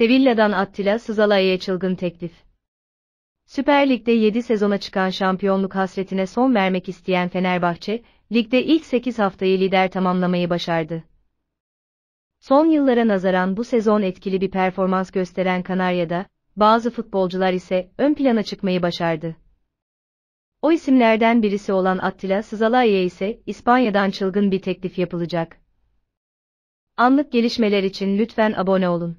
Sevilla'dan Attila Sızalay'a çılgın teklif. Süper Lig'de 7 sezona çıkan şampiyonluk hasretine son vermek isteyen Fenerbahçe, ligde ilk 8 haftayı lider tamamlamayı başardı. Son yıllara nazaran bu sezon etkili bir performans gösteren Kanarya'da, bazı futbolcular ise ön plana çıkmayı başardı. O isimlerden birisi olan Attila Sızalay'a ise İspanya'dan çılgın bir teklif yapılacak. Anlık gelişmeler için lütfen abone olun.